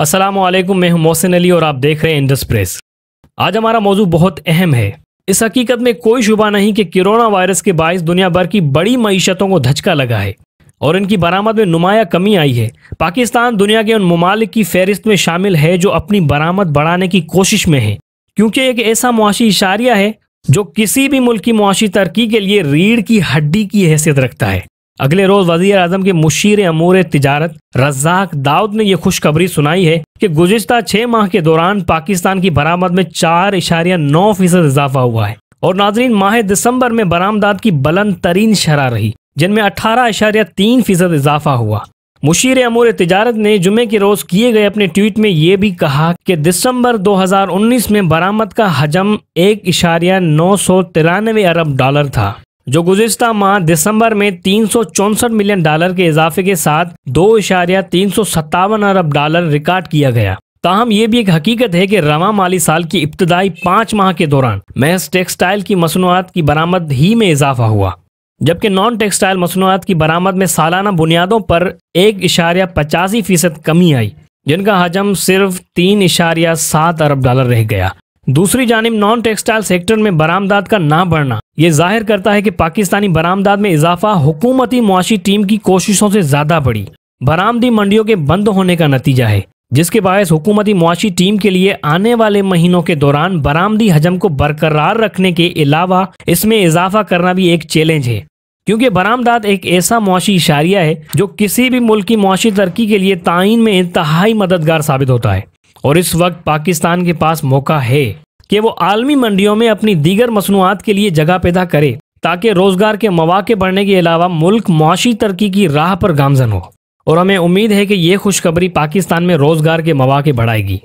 असलम मैं हूं मोहसिन अली और आप देख रहे हैं इंडस प्रेस आज हमारा मौजू बहुत अहम है इस हकीकत में कोई शुबा नहीं कि कोरोना वायरस के बायस दुनिया भर की बड़ी मीशतों को धचका लगा है और इनकी बरामद में नुमाया कमी आई है पाकिस्तान दुनिया के उन ममालिक की फहरिस्त में शामिल है जो अपनी बरामद बढ़ाने की कोशिश में है क्योंकि एक ऐसा मुआशी इशारिया है जो किसी भी मुल्क की मुआशी तरक्की के लिए रीढ़ की हड्डी की हैसियत रखता है अगले रोज वजी अजम के मुशीर अमूर तजारत रजाक दाऊद ने यह खुशखबरी सुनाई है कि गुजशत छः माह के दौरान पाकिस्तान की बरामद में चार इशारिया नौ फीसद इजाफा हुआ है और नाजरीन माह दिसंबर में बरामदाद की बुलंद तरीन शरा रही जिनमें अठारह इशारिया तीन फीसद इजाफा हुआ मुशीर अमूर तजारत ने जुमे के रोज़ किए गए अपने ट्वीट में ये भी कहा कि दिसंबर 2019 में बरामद का हजम एक इशारिया नौ सौ तिरानवे अरब डॉलर था जो गुजशत माह दिसंबर में तीन मिलियन डॉलर के इजाफे के साथ दो इशारिया तीन अरब डॉलर रिकॉर्ड किया गया ताहम ये भी एक हकीकत है कि रवा माली साल की इब्तदाई पाँच माह के दौरान महज टेक्सटाइल की मसनूआत की बरामद ही में इजाफा हुआ जबकि नॉन टेक्सटाइल मसनूआत की बरामद में सालाना बुनियादों पर एक इशारिया पचासी फीसद कमी आई जिनका हजम सिर्फ तीन इशारिया सात अरब डॉलर रह गया दूसरी जानब नॉन टेक्सटाइल सेक्टर में बरामदाद का ना बढ़ना ये जाहिर करता है कि पाकिस्तानी बरामदाद में इजाफा हुकूमती मुआशी टीम की कोशिशों से ज्यादा बढ़ी बरामदी मंडियों के बंद होने का नतीजा है जिसके बायस हुकूमती मुआशी टीम के लिए आने वाले महीनों के दौरान बरामदी हजम को बरकरार रखने के अलावा इसमें इजाफा करना भी एक चैलेंज है क्योंकि बरामदाद एक ऐसा मुआशी इशारिया है जो किसी भी मुल्क की मुआशी तरक्की के लिए तयन में इंतहाई मददगार साबित होता है और इस वक्त पाकिस्तान के पास मौका है कि वो आलमी मंडियों में अपनी दीगर मसनूआत के लिए जगह पैदा करे ताकि रोज़गार के मौाक़े बढ़ने के अलावा मुल्क मुआशी तरक्की की राह पर गामजन हो और हमें उम्मीद है कि ये खुशखबरी पाकिस्तान में रोज़गार के मौाक़े बढ़ाएगी